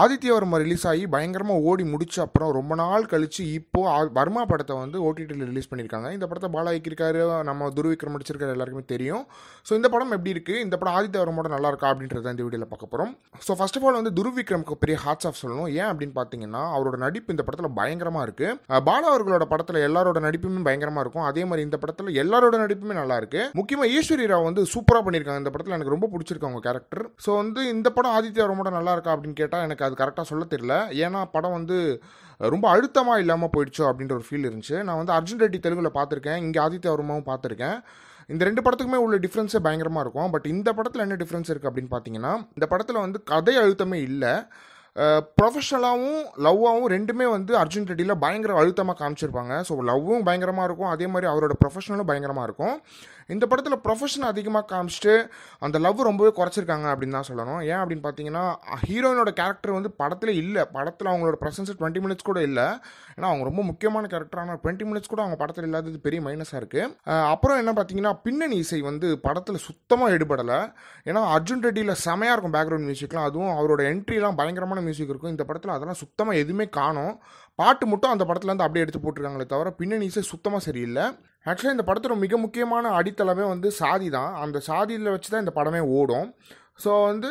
Adithya Varma release ஆகி பயங்கரமாக ஓடி முடிச்ச அப்புறம் ரொம்ப நாள் கழித்து இப்போது வர்மா படத்தை வந்து ஓடிடியில் ரிலீஸ் பண்ணியிருக்காங்க இந்த படத்தை பாலா நம்ம துருவிக்ரம் அடிச்சிருக்காரு எல்லாருக்குமே தெரியும் ஸோ இந்த படம் எப்படி இருக்குது இந்த படம் ஆதித்யவர்மோட நல்லாயிருக்கா அப்படின்றத இந்த வீடியோவில் பார்க்க போகிறோம் ஸோ ஃபஸ்ட் ஆஃப் ஆல் வந்து துருவிக்ரமுக்கு பெரிய ஹாட்ஸ் ஆஃப் சொல்லணும் ஏன் அப்படின்னு பார்த்தீங்கன்னா அவரோட நடிப்பு இந்த படத்தில் பயங்கரமாக இருக்குது பாலா அவர்களோட படத்தில் எல்லாரோட நடிப்புமே பயங்கரமாக இருக்கும் அதே மாதிரி இந்த படத்தில் எல்லாரோட நடிப்புமே நல்லா முக்கியமாக ஈஸ்வரி ராவ் வந்து சூப்பராக பண்ணியிருக்காங்க இந்த படத்தில் எனக்கு ரொம்ப பிடிச்சிருக்கு அவங்க கேரக்டர் ஸோ வந்து இந்த படம் ஆதித்யவர்மோட நல்லா இருக்கா அப்படின்னு கேட்டால் எனக்கு எனக்கு அது கரெக்டாக சொல்ல தெரியல ஏன்னா படம் வந்து ரொம்ப அழுத்தமாக இல்லாமல் போயிடுச்சோ அப்படின்ற ஒரு ஃபீல் இருந்துச்சு நான் வந்து அர்ஜுன் ரெட்டி தெலுங்கில் பார்த்துருக்கேன் இங்கே ஆதித்ய வருமாவும் பார்த்துருக்கேன் இந்த ரெண்டு படத்துக்குமே உள்ள டிஃப்ரென்ஸே பயங்கரமாக இருக்கும் பட் இந்த படத்தில் என்ன டிஃப்ரென்ஸ் இருக்குது அப்படின்னு பார்த்தீங்கன்னா இந்த படத்தில் வந்து கதை அழுத்தமே இல்லை ப்ரொஃபஷனலாகவும் லவ்வாகவும் ரெண்டுமே வந்து அர்ஜுன் ரெட்டியில் பயங்கர அழுத்தமாக காமிச்சிருப்பாங்க ஸோ லவ்வும் பயங்கரமாக இருக்கும் அதே மாதிரி அவரோட ப்ரொஃபஷனலும் பயங்கரமாக இருக்கும் இந்த படத்தில் ப்ரொஃபஷன் அதிகமாக காமிச்சிட்டு அந்த லவ் ரொம்பவே குறைச்சிருக்காங்க அப்படின்னு தான் சொல்லணும் ஏன் அப்படின்னு பார்த்தீங்கன்னா ஹீரோயினோட கேரக்டர் வந்து படத்தில் இல்லை படத்தில் அவங்களோட ப்ரெசன்ஸ் டுவெண்ட்டி மினிட்ஸ் கூட இல்லை ஏன்னா அவங்க ரொம்ப முக்கியமான கேரக்டர் ஆனால் டுவெண்ட்டி மினிட்ஸ் கூட அவங்க படத்தில் இல்லாதது பெரிய மைனஸாக இருக்குது அப்புறம் என்ன பார்த்தீங்கன்னா பின்னணி இசை வந்து படத்தில் சுத்தமாக எடுபடலை ஏன்னா அர்ஜுன் ரெட்டியில் செமையாக இருக்கும் பேக்ரவுண்ட் மியூசிக்லாம் அதுவும் அவரோட என்ட்ரிலாம் பயங்கரமான சூப்பரான மியூசிக் இருக்கும் இந்த படத்தில் அதெல்லாம் சுத்தமாக எதுவுமே காணும் பாட்டு மட்டும் அந்த படத்தில் வந்து அப்படியே எடுத்து போட்டிருக்காங்களே தவிர பின்னணி இசை சுத்தமாக சரியில்லை ஆக்சுவலாக இந்த படத்தோட மிக முக்கியமான அடித்தளமே வந்து சாதி தான் அந்த சாதியில் வச்சு தான் இந்த படமே ஓடும் ஸோ வந்து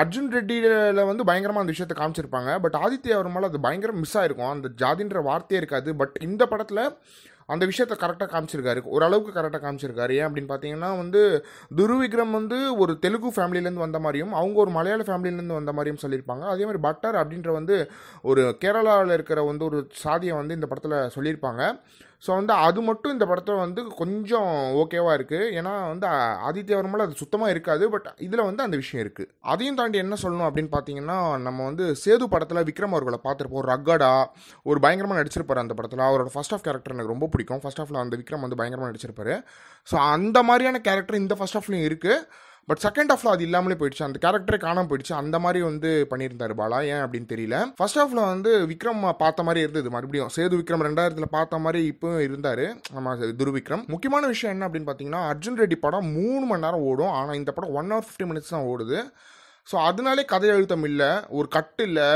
அர்ஜுன் ரெட்டியில் வந்து பயங்கரமாக அந்த விஷயத்தை காமிச்சிருப்பாங்க பட் ஆதித்யா அவர் மேலே அது பயங்கரம் மிஸ் ஆகிருக்கும் அந்த ஜாதின்ற வார்த்தையே இருக்காது பட் இந்த படத்தில் அந்த விஷயத்த கரெக்டாக காமிச்சிருக்காரு ஓரளவுக்கு கரெக்டாக காமிச்சிருக்காரு ஏன் அப்படின்னு பார்த்தீங்கன்னா வந்து துருவிக்ரம் வந்து ஒரு தெலுங்கு ஃபேமிலியிலேருந்து வந்த மாதிரியும் அவங்க ஒரு மலையாள ஃபேமிலியிலேருந்து வந்த மாதிரியும் சொல்லியிருப்பாங்க அதே மாதிரி பட்டர் அப்படின்ற வந்து ஒரு கேரளாவில் இருக்கிற வந்து ஒரு சாதியை வந்து இந்த படத்தில் சொல்லியிருப்பாங்க ஸோ வந்து அது மட்டும் இந்த படத்தை வந்து கொஞ்சம் ஓகேவாக இருக்குது ஏன்னா வந்து ஆதித்யவர்மல் அது சுத்தமாக இருக்காது பட் இதில் வந்து அந்த விஷயம் இருக்குது அதையும் தாண்டி என்ன சொல்லணும் அப்படின்னு பார்த்தீங்கன்னா நம்ம வந்து சேது படத்தில் விக்ரம் அவர்களை பார்த்துருப்போம் ஒரு ரக்கடா ஒரு பயங்கரமாக நடிச்சிருப்பார் அந்த படத்தில் அவரோட ஃபஸ்ட் ஆஃப் கேரக்டர் எனக்கு ரொம்ப பிடிக்கும் ஃபஸ்ட் ஆஃபில் அந்த விக்ரம் வந்து பயங்கரமாக நடிச்சிருப்பாரு ஸோ அந்த மாதிரியான கேரக்டர் இந்த ஃபஸ்ட் ஆஃப்லையும் இருக்குது பட் செகண்ட் ஹாஃப்ல அது இல்லாமலே போயிடுச்சு அந்த கேரக்டரே காணாம போயிடுச்சு அந்த மாதிரி வந்து பண்ணியிருந்தாரு பாலா ஏன் அப்படின்னு தெரியல ஃபர்ஸ்ட் ஹாஃப்ல வந்து விக்ரம் பார்த்த மாதிரி இருந்தது மறுபடியும் சேது விக்ரம் ரெண்டாயிரத்துல பார்த்த மாதிரி இப்போ இருந்தாரு நம்ம துருவிக்ரம் முக்கியமான விஷயம் என்ன அப்படின்னு பார்த்தீங்கன்னா அர்ஜுன் ரெட்டி படம் மூணு மணி நேரம் ஓடும் ஆனால் இந்த படம் ஒன் ஹவர் ஃபிஃப்டி மினிட்ஸ் தான் ஓடுது ஸோ அதனாலே கதை அழுத்தம் இல்லை ஒரு கட்டு இல்லை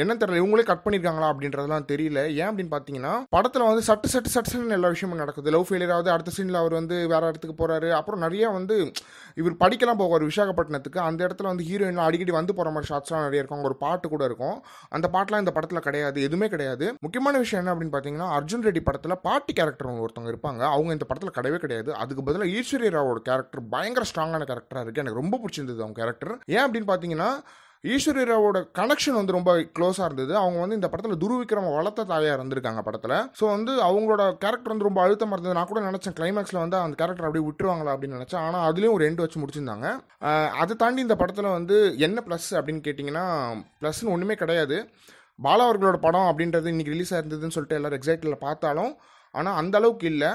என்ன தெரியல இவங்களே கட் பண்ணியிருக்காங்களா அப்படின்றதெல்லாம் தெரியல ஏன் அப்படின்னு பார்த்தீங்கன்னா படத்தில் வந்து சட்டு சட்டு சட்டுன்னு எல்லா விஷயமும் நடக்குது லவ் ஃபெயிலியர் ஆகுது அடுத்த சீனில் அவர் வந்து வேற இடத்துக்கு போகிறாரு அப்புறம் நிறைய வந்து இவர் படிக்கலாம் போவார் விசாகப்பட்டினத்துக்கு அந்த இடத்துல வந்து ஹீரோயின்லாம் அடிக்கடி வந்து போகிற மாதிரி ஷாட்ஸ்லாம் நிறைய இருக்கும் ஒரு பாட்டு கூட இருக்கும் அந்த பாட்டெலாம் இந்த படத்தில் கிடையாது எதுவுமே கிடையாது முக்கியமான விஷயம் என்ன அப்படின்னு பார்த்தீங்கன்னா அர்ஜுன் ரெட்டி படத்தில் பாட்டி கேரக்டர் ஒருத்தவங்க இருப்பாங்க அவங்க இந்த படத்தில் கிடையவே கிடையாது அதுக்கு பதிலாக ஈஸ்வரிய ராவோட கேரக்டர் பயங்கர ஸ்ட்ராங்கான கேரக்டரா இருக்கு எனக்கு ரொம்ப பிடிச்சிருந்தது அவங்க கேரக்டர் ஏன் அப்படின்னு பார்த்தீங்கன்னா ஈஸ்வரி ராவோட வந்து ரொம்ப க்ளோஸாக இருந்தது அவங்க வந்து இந்த படத்தில் துருவிக்ரம வளர்த்த தாயாக இருந்திருக்காங்க படத்தில் ஸோ வந்து அவங்களோட கேரக்டர் வந்து ரொம்ப அழுத்தமாக இருந்தது நான் கூட நினச்சேன் கிளைமேக்ஸில் வந்து அந்த கேரக்டர் அப்படியே விட்டுருவாங்களா அப்படின்னு நினச்சேன் ஆனால் அதுலேயும் ஒரு ரெண்டு வச்சு முடிச்சிருந்தாங்க அதை தாண்டி இந்த படத்தில் வந்து என்ன ப்ளஸ் அப்படின்னு கேட்டிங்கன்னா ப்ளஸ்ன்னு ஒன்றுமே கிடையாது பாலா அவர்களோட படம் அப்படின்றது இன்றைக்கி ரிலீஸ் ஆயிருந்ததுன்னு சொல்லிட்டு எல்லோரும் எக்ஸைட்டில் பார்த்தாலும் ஆனால் அந்த அளவுக்கு இல்லை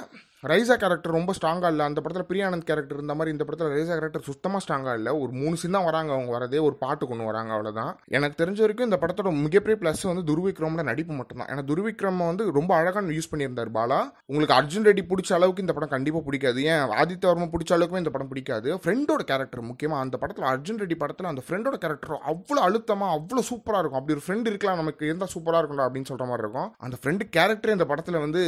ரைசா கேரக்டர் ரொம்ப ஸ்ட்ராங்காக இல்லை அந்த படத்தில் பிரியானந்த் கேரக்டர் இருந்த மாதிரி இந்த படத்தில் ரைசா கேரக்டர் சுத்தமாக ஸ்ட்ராங்காக இல்லை ஒரு மூணு சீன் தான் வராங்க அவங்க வரதே ஒரு பாட்டு கொண்டு வராங்க அவ்வளோதான் எனக்கு தெரிஞ்ச வரைக்கும் இந்த படத்தோட மிகப்பெரிய ப்ளஸ் வந்து துர்விக்ரமோட நடிப்பு மட்டும்தான் ஏன்னா துர்விக்ரம வந்து ரொம்ப அழகாக யூஸ் பண்ணியிருந்தார் பாலா உங்களுக்கு அர்ஜுன் ரெட்டி பிடிச்ச அளவுக்கு இந்த படம் கண்டிப்பாக பிடிக்காது ஏன் ஆதித்ய பிடிச்ச அளவுக்குமே இந்த படம் பிடிக்காது ஃப்ரெண்டோட கேரக்டர் முக்கியமாக அந்த படத்தில் அர்ஜுன் ரெட்டி படத்தில் அந்த ஃப்ரெண்டோட கேரக்டர் அவ்வளோ அழுத்தமாக அவ்வளோ சூப்பராக இருக்கும் அப்படி ஒரு ஃப்ரெண்ட் இருக்கலாம் நமக்கு இருந்தால் சூப்பராக இருக்கணும் அப்படின்னு சொல்கிற மாதிரி இருக்கும் அந்த ஃப்ரெண்டு கேரக்டர் இந்த படத்தில் வந்து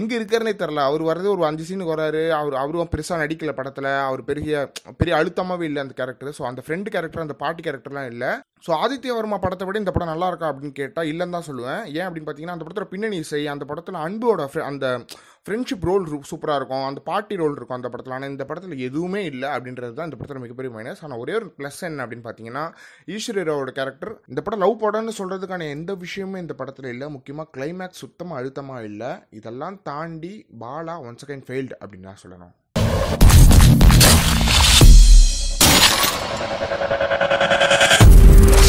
எங்கே இருக்கிறனே தெரில அவர் வர வர்றது ஒரு அஞ்சு சீனுக்கு வராரு அவர் அவரும் பெருசாக நடிக்கல படத்தில் அவர் பெரிய பெரிய அழுத்தமாகவே இல்லை அந்த கேரக்டர் ஸோ அந்த ஃப்ரெண்டு கேரக்டர் அந்த பாட்டு கேரக்டர்லாம் இல்லை ஸோ ஆதித்ய வர்மா படத்தை விட இந்த படம் நல்லா இருக்கா அப்படின்னு கேட்டால் இல்லைன்னு தான் சொல்லுவேன் ஏன் அப்படின்னு பார்த்தீங்கன்னா அந்த படத்தில் பின்னணி இசை அந்த படத்தில் அன்போட அந்த ஃப்ரெண்ட்ஷிப் ரோல் சூப்பராக இருக்கும் அந்த பார்ட்டி ரோல் இருக்கும் அந்த படத்தில் ஆனால் இந்த படத்தில் எதுவுமே இல்லை அப்படின்றது தான் இந்த படத்தில் மிகப்பெரிய மைனஸ் ஆனால் ஒரே ஒரு ப்ளஸ் என்ன அப்படின்னு பார்த்தீங்கன்னா ஈஸ்வரியரோட கேரக்டர் இந்த படம் லவ் படம்னு சொல்கிறதுக்கான எந்த விஷயமுமே இந்த படத்தில் இல்லை முக்கியமாக கிளைமேக்ஸ் சுத்தமாக அழுத்தமாக இல்லை இதெல்லாம் தாண்டி பாலா ஒன்ஸ் அகைன் ஃபெயில்டு அப்படின்னு நான் சொல்லணும் Thank you.